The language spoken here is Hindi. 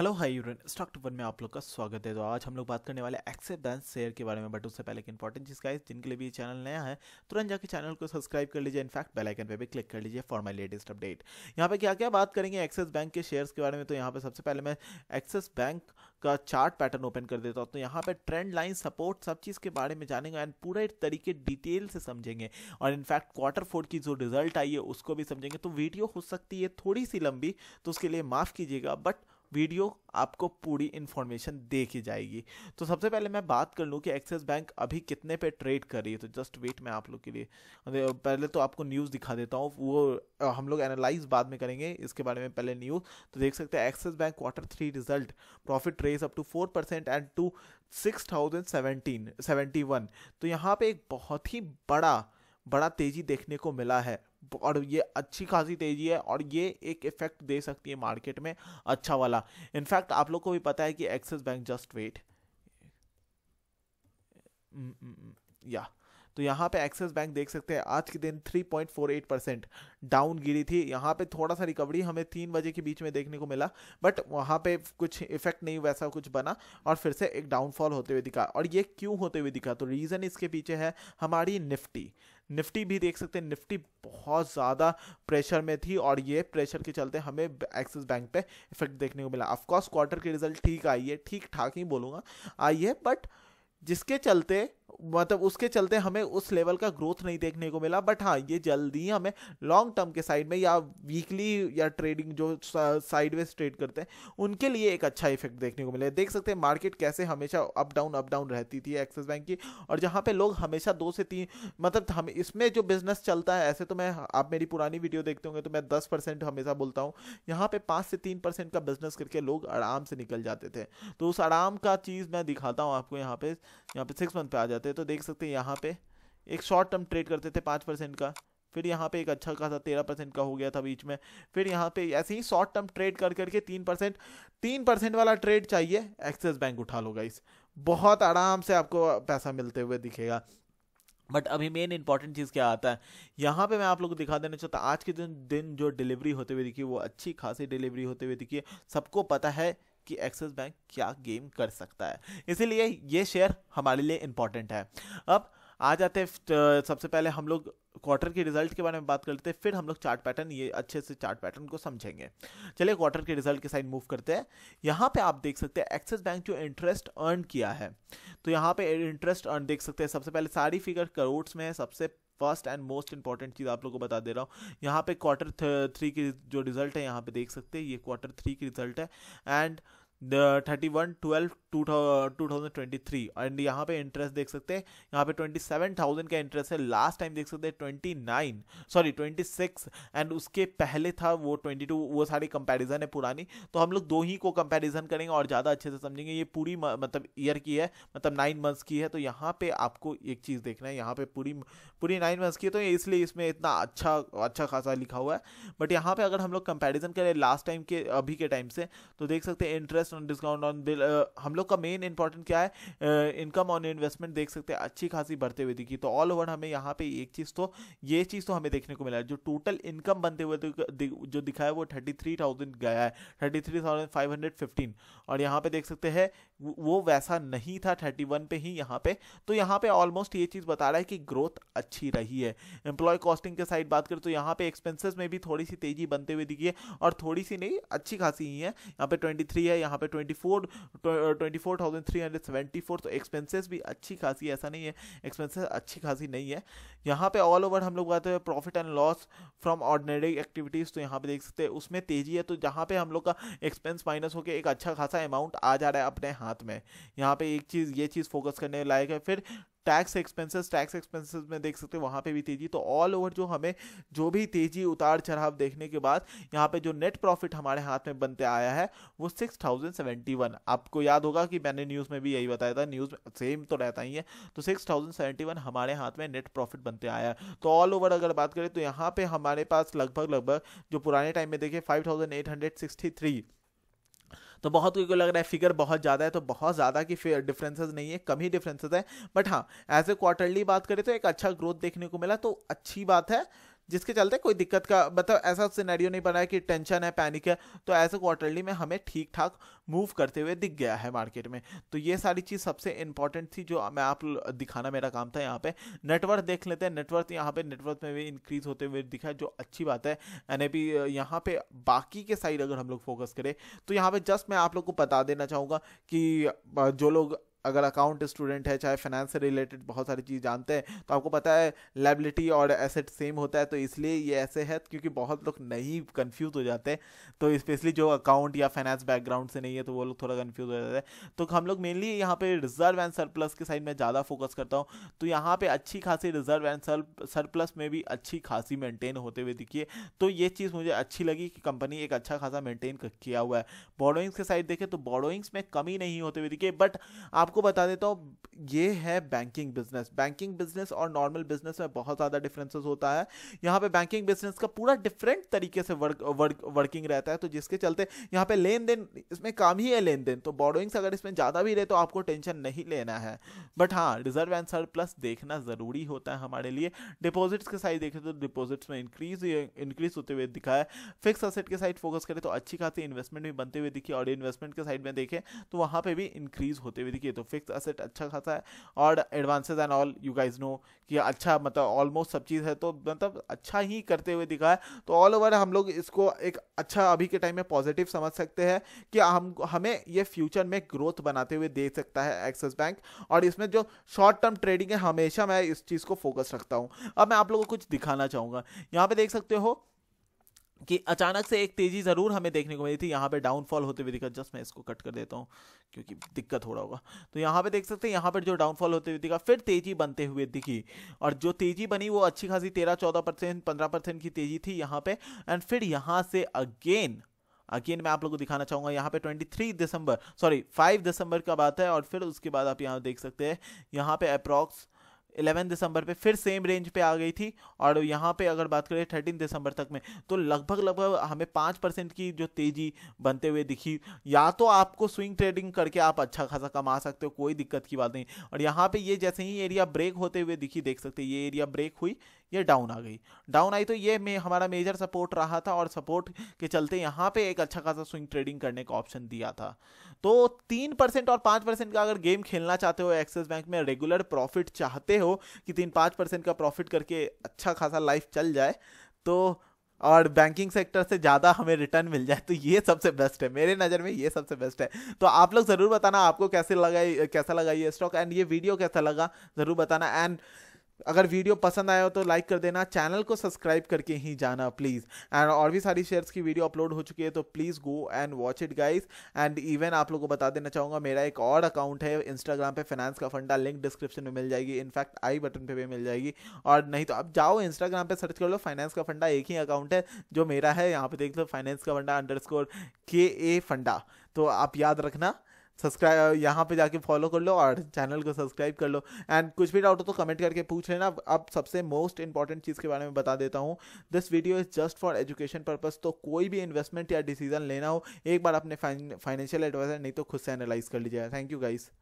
हेलो हाय यूरन स्टॉक टू में आप लोग का स्वागत है तो आज हम लोग बात करने वाले बैंक शेयर के बारे में बट उससे पहले एक इंपॉर्टेंट चीज़ का जिनके लिए भी ये चैनल नया है तुरंत जाकर चैनल को सब्सक्राइब कर लीजिए इनफैक्ट बेल आइकन पे भी क्लिक कर लीजिए फॉर माई लेटेस्ट अपडेट यहाँ पे क्या क्या बात करेंगे एक्सेस बैंक के शेयर्स के बारे में तो यहाँ पे सबसे पहले मैं एक्सेस बैंक का चार्ट पैटर्न ओपन कर देता हूँ तो यहाँ पे ट्रेंड लाइन सपोर्ट सब चीज़ के बारे में जानेंगे एंड पूरे तरीके डिटेल से समझेंगे और इनफैक्ट क्वार्टर फोर की जो रिजल्ट आई है उसको भी समझेंगे तो वीडियो हो सकती है थोड़ी सी लंबी तो उसके लिए माफ़ कीजिएगा बट वीडियो आपको पूरी इन्फॉर्मेशन दे जाएगी तो सबसे पहले मैं बात कर लूँ कि एक्सिस बैंक अभी कितने पे ट्रेड कर रही है तो जस्ट वेट मैं आप लोग के लिए पहले तो आपको न्यूज़ दिखा देता हूँ वो हम लोग एनालाइज बाद में करेंगे इसके बारे में पहले न्यूज़ तो देख सकते हैं Axis Bank quarter three result profit raise up to four percent and two six thousand seventeen seventy one तो यहाँ पे एक बहुत ही बड़ा बड़ा तेज़ी देखने को मिला है और ये अच्छी खासी तेज़ी है और ये एक इफेक्ट दे सकती है मार्केट में अच्छा वाला इनफैक्ट आप लोग को भी पता है कि एक्सिस बैंक जस्ट वेट या तो यहाँ पे एक्सिस बैंक देख सकते हैं आज के दिन 3.48 परसेंट डाउन गिरी थी यहाँ पे थोड़ा सा रिकवरी हमें तीन बजे के बीच में देखने को मिला बट वहाँ पे कुछ इफेक्ट नहीं वैसा कुछ बना और फिर से एक डाउनफॉल होते हुए दिखा और ये क्यों होते हुए दिखा तो रीज़न इसके पीछे है हमारी निफ्टी निफ्टी भी देख सकते हैं निफ्टी बहुत ज़्यादा प्रेशर में थी और ये प्रेशर के चलते हमें एक्सिस बैंक पे इफेक्ट देखने को मिला ऑफकोर्स क्वार्टर के रिजल्ट ठीक आई है ठीक ठाक ही बोलूँगा आई है बट जिसके चलते मतलब उसके चलते हमें उस लेवल का ग्रोथ नहीं देखने को मिला बट हाँ ये जल्दी हमें लॉन्ग टर्म के साइड में या वीकली या ट्रेडिंग जो साइडवेज ट्रेड करते हैं उनके लिए एक अच्छा इफेक्ट देखने को मिला देख सकते हैं मार्केट कैसे हमेशा अप डाउन अप डाउन रहती थी एक्सिस बैंक की और जहाँ पे लोग हमेशा दो से तीन मतलब हम इसमें जो बिजनेस चलता है ऐसे तो मैं आप मेरी पुरानी वीडियो देखते होंगे तो मैं दस परसेंट हमेशा बोलता हूँ यहाँ पे पाँच से तीन परसेंट का बिजनेस करके लोग आराम से निकल जाते थे तो उस आराम का चीज़ मैं दिखाता हूँ आपको यहाँ पे यहाँ पे सिक्स मंथ पे आ जाता जाते हैं तो देख सकते हैं यहाँ पे एक शॉर्ट टर्म ट्रेड करते थे पाँच परसेंट का फिर यहाँ पे एक अच्छा खासा तेरह परसेंट का हो गया था बीच में फिर यहाँ पे ऐसे ही शॉर्ट टर्म ट्रेड कर करके तीन परसेंट तीन परसेंट वाला ट्रेड चाहिए एक्सिस बैंक उठा लो गाइस बहुत आराम से आपको पैसा मिलते हुए दिखेगा बट अभी मेन इंपॉर्टेंट चीज़ क्या आता है यहाँ पे मैं आप लोग को दिखा देना चाहता आज के दिन दिन जो डिलीवरी होते हुए दिखी वो अच्छी खासी डिलीवरी होते हुए दिखी सबको पता है कि एक्सिस बैंक क्या गेम कर सकता है इसीलिए ये शेयर हमारे लिए इंपॉर्टेंट है अब आ जाते तो सबसे पहले हम लोग क्वार्टर के रिजल्ट के बारे में बात करते हैं फिर हम लोग चार्ट पैटर्न ये अच्छे से चार्ट पैटर्न को समझेंगे चलिए क्वार्टर के रिजल्ट के साइड मूव करते हैं यहाँ पे आप देख सकते हैं एक्सिस बैंक जो इंटरेस्ट अर्न किया है तो यहाँ पे इंटरेस्ट अर्न देख सकते हैं सबसे पहले सारी फिगर करोड्स में है सबसे फर्स्ट एंड मोस्ट इंपॉर्टेंट चीज़ आप लोगों को बता दे रहा हूँ यहाँ पे क्वार्टर थ्री की जो रिजल्ट है यहाँ पे देख सकते हैं ये क्वार्टर थ्री की रिजल्ट है and thirty one twelve two thousand twenty three and यहाँ पे इंटरेस्ट देख सकते हैं यहाँ पे ट्वेंटी सेवन थाउजेंड का इंटरेस्ट है लास्ट टाइम देख सकते हैं twenty nine sorry twenty six and उसके पहले था वो ट्वेंटी टू वो सारी कंपेरिजन है पुरानी तो हम लोग दो ही को कंपेरिजन करेंगे और ज़्यादा अच्छे से समझेंगे ये पूरी मतलब ईयर की है मतलब नाइन मंथ्स की है तो यहाँ पे आपको एक चीज़ देखना है यहाँ पे पूरी पूरी नाइन मंथ्स की है तो इसलिए इसमें इतना अच्छा अच्छा खासा लिखा हुआ है बट यहाँ पे अगर हम लोग कंपेरिजन करें लास्ट टाइम के अभी के टाइम से तो देख सकते हैं interest on discount on bill हम लोग लोग का मेन इंपॉर्टेंट क्या है इनकम ऑन इन्वेस्टमेंट देख सकते हैं अच्छी खासी बढ़ते हुए दिखी तो ऑल ओवर हमें यहाँ पे एक चीज़ तो ये चीज़ तो हमें देखने को मिला है जो टोटल इनकम बनते हुए जो दिखा है वो थर्टी थ्री थाउजेंड गया है thirty three thousand five hundred fifteen और यहाँ पे देख सकते हैं वो वैसा नहीं था थर्टी वन पे ही यहाँ पे तो यहाँ पे ऑलमोस्ट ये चीज़ बता रहा है कि ग्रोथ अच्छी रही है एम्प्लॉय कॉस्टिंग के साइड बात करें तो यहाँ पे एक्सपेंसेस में भी थोड़ी सी तेजी बनते हुए दिखी है और थोड़ी सी नहीं अच्छी खासी ही है यहाँ पे ट्वेंटी थ्री है यहाँ पे ट्वेंटी फोर ट्वेंटी तो एक्सपेंसेस भी अच्छी खासी ऐसा नहीं है एक्सपेंसेस अच्छी खासी नहीं है यहाँ पे ऑल ओवर हम लोग बताते हैं profit and loss from ordinary activities तो यहाँ पे देख सकते हैं उसमें तेजी है तो जहाँ पे हम लोग का एक्सपेंस माइनस होकर एक अच्छा खासा अमाउंट आ जा रहा है अपने हाथ में यहाँ पे एक चीज़ ये चीज़ फोकस करने लायक है फिर टैक्स एक्सपेंसेस टैक्स एक्सपेंसेस में देख सकते हैं वहाँ पे भी तेजी तो ऑल ओवर जो हमें जो भी तेजी उतार चढ़ाव देखने के बाद यहाँ पे जो नेट प्रॉफिट हमारे हाथ में बनते आया है वो सिक्स थाउजेंड सेवेंटी वन आपको याद होगा कि मैंने न्यूज़ में भी यही बताया था न्यूज़ में सेम तो रहता ही है तो सिक्स थाउजेंड सेवेंटी वन हमारे हाथ में नेट प्रॉफिट बनते आया है तो ऑल ओवर अगर बात करें तो यहाँ पे हमारे पास लगभग लगभग जो पुराने टाइम में देखिए five thousand eight hundred sixty three तो बहुत को लग रहा है फिगर बहुत ज़्यादा है तो बहुत ज़्यादा की डिफरेंसेज नहीं है कम ही डिफरेंसेज है बट हाँ एज ए क्वार्टरली बात करें तो एक अच्छा ग्रोथ देखने को मिला तो अच्छी बात है जिसके चलते कोई दिक्कत का मतलब ऐसा सिनेरियो नहीं बना है कि टेंशन है पैनिक है तो ऐसे क्वार्टरली में हमें ठीक ठाक मूव करते हुए दिख गया है मार्केट में तो ये सारी चीज़ सबसे इंपॉर्टेंट थी जो मैं आप दिखाना मेरा काम था यहाँ पे नेटवर्क देख लेते हैं नेटवर्क यहाँ पे नेटवर्क में भी इंक्रीज होते हुए दिखा जो अच्छी बात है एन ए यहाँ पे बाकी के साइड अगर हम लोग फोकस करें तो यहाँ पे जस्ट मैं आप लोग को बता देना चाहूँगा कि जो लोग अगर अकाउंट स्टूडेंट है चाहे फाइनेंस से रिलेटेड बहुत सारी चीज़ जानते हैं तो आपको पता है लाइबिलिटी और एसेट सेम होता है तो इसलिए ये ऐसे है क्योंकि बहुत लोग नहीं कन्फ्यूज हो जाते तो स्पेशली जो अकाउंट या फाइनेंस बैकग्राउंड से नहीं है तो वो लोग थोड़ा कन्फ्यूज हो जाते हैं तो हम लोग मेनली यहाँ पर रिजर्व एंड सरप्लस के साइड में ज़्यादा फोकस करता हूँ तो यहाँ पर अच्छी खासी रिजर्व एंड सरप्लस में भी अच्छी खासी मेनटेन होते हुए दिखिए तो ये चीज़ मुझे अच्छी लगी कि कंपनी एक अच्छा खासा मेनटेन किया हुआ है बॉडोइंग्स के साइड देखें तो बॉडोइंग्स में कमी नहीं होते हुए दिखिए बट आप आपको बता देता हूँ ये है बैंकिंग बिजनेस बैंकिंग बिजनेस और नॉर्मल बिजनेस में बहुत ज़्यादा डिफरेंसेस होता है यहाँ पे बैंकिंग बिजनेस का पूरा डिफरेंट तरीके से वर्क वर्क वर्किंग रहता है तो जिसके चलते यहाँ पे लेन देन इसमें काम ही है लेन देन तो बॉडोइंग्स अगर इसमें ज़्यादा भी रहे तो आपको टेंशन नहीं लेना है बट हाँ रिजर्व एंड प्लस देखना ज़रूरी होता है हमारे लिए डिपॉजिट्स के साइड देखें तो डिपॉजिट्स में इंक्रीज इंक्रीज होते हुए दिखा है फिक्स असेट के साइड फोकस करें तो अच्छी खासी इन्वेस्टमेंट भी बनते हुए दिखी और इन्वेस्टमेंट के साइड में देखें तो वहाँ पर भी इंक्रीज होते हुए दिखिए तो तो फिक्स असेट अच्छा खासा है और advances and all you guys know कि अच्छा मतलब ऑलमोस्ट सब चीज़ है तो मतलब अच्छा ही करते हुए दिखा है तो ऑल ओवर हम लोग इसको एक अच्छा अभी के टाइम में पॉजिटिव समझ सकते हैं कि हम हमें ये फ्यूचर में ग्रोथ बनाते हुए दे सकता है एक्सिस बैंक और इसमें जो शॉर्ट टर्म ट्रेडिंग है हमेशा मैं इस चीज़ को फोकस रखता हूँ अब मैं आप लोगों को कुछ दिखाना चाहूँगा यहाँ पे देख सकते हो कि अचानक से एक तेज़ी ज़रूर हमें देखने को मिली थी यहाँ पे डाउनफॉल होते हुए दिखा जस्ट मैं इसको कट कर देता हूँ क्योंकि दिक्कत हो रहा होगा तो यहाँ पे देख सकते हैं यहाँ पर जो डाउनफॉल होते हुए दिखा फिर तेज़ी बनते हुए दिखी और जो तेज़ी बनी वो अच्छी खासी तेरह चौदह परसेंट पंद्रह परसेंट की तेज़ी थी यहाँ पे एंड फिर यहाँ से अगेन अगेन मैं आप लोगों को दिखाना चाहूंगा यहाँ पे 23 दिसंबर सॉरी 5 दिसंबर का बात है और फिर उसके बाद आप यहाँ देख सकते हैं यहाँ पे अप्रॉक्स इलेवन दिसंबर पे फिर सेम रेंज पे आ गई थी और यहाँ पे अगर बात करें थर्टीन दिसंबर तक में तो लगभग लगभग हमें पाँच परसेंट की जो तेज़ी बनते हुए दिखी या तो आपको स्विंग ट्रेडिंग करके आप अच्छा खासा कमा सकते हो कोई दिक्कत की बात नहीं और यहाँ पे ये जैसे ही एरिया ब्रेक होते हुए दिखी देख सकते ये एरिया ब्रेक हुई ये डाउन आ गई डाउन आई तो ये में हमारा मेजर सपोर्ट रहा था और सपोर्ट के चलते यहाँ पे एक अच्छा खासा स्विंग ट्रेडिंग करने का ऑप्शन दिया था तो तीन परसेंट और पाँच परसेंट का अगर गेम खेलना चाहते हो एक्सिस बैंक में रेगुलर प्रॉफिट चाहते हो कि तीन पाँच परसेंट का प्रॉफिट करके अच्छा खासा लाइफ चल जाए तो और बैंकिंग सेक्टर से ज़्यादा हमें रिटर्न मिल जाए तो ये सबसे बेस्ट है मेरे नज़र में ये सबसे बेस्ट है तो आप लोग ज़रूर बताना आपको कैसे लगा कैसा लगा ये स्टॉक एंड ये वीडियो कैसा लगा ज़रूर बताना एंड अगर वीडियो पसंद आया हो तो लाइक कर देना चैनल को सब्सक्राइब करके ही जाना प्लीज़ एंड और भी सारी शेयर्स की वीडियो अपलोड हो चुकी है तो please go and watch it guys and even आप लोगों को बता देना चाहूँगा मेरा एक और अकाउंट है इंस्टाग्राम पे फाइनेंस का फंडा लिंक डिस्क्रिप्शन में मिल जाएगी इनफैक्ट आई बटन पर भी मिल जाएगी और नहीं तो आप जाओ इंस्टाग्राम पर सर्च कर लो फाइनेंस का फंडा एक ही अकाउंट है जो मेरा है यहाँ पे देख लो फाइनेंस का फंडा अंडर के ए फंडा तो आप याद रखना सब्सक्राइब यहाँ पे जाके फॉलो कर लो और चैनल को सब्सक्राइब कर लो एंड कुछ भी डाउट हो तो कमेंट करके पूछ लेना अब सबसे मोस्ट इंपॉर्टेंट चीज़ के बारे में बता देता हूँ this video is just for education purpose तो कोई भी इन्वेस्टमेंट या डिसीजन लेना हो एक बार अपने फाइनेंशियल एडवाइजर नहीं तो खुद से एनालाइज कर लीजिएगा थैंक यू गाइज़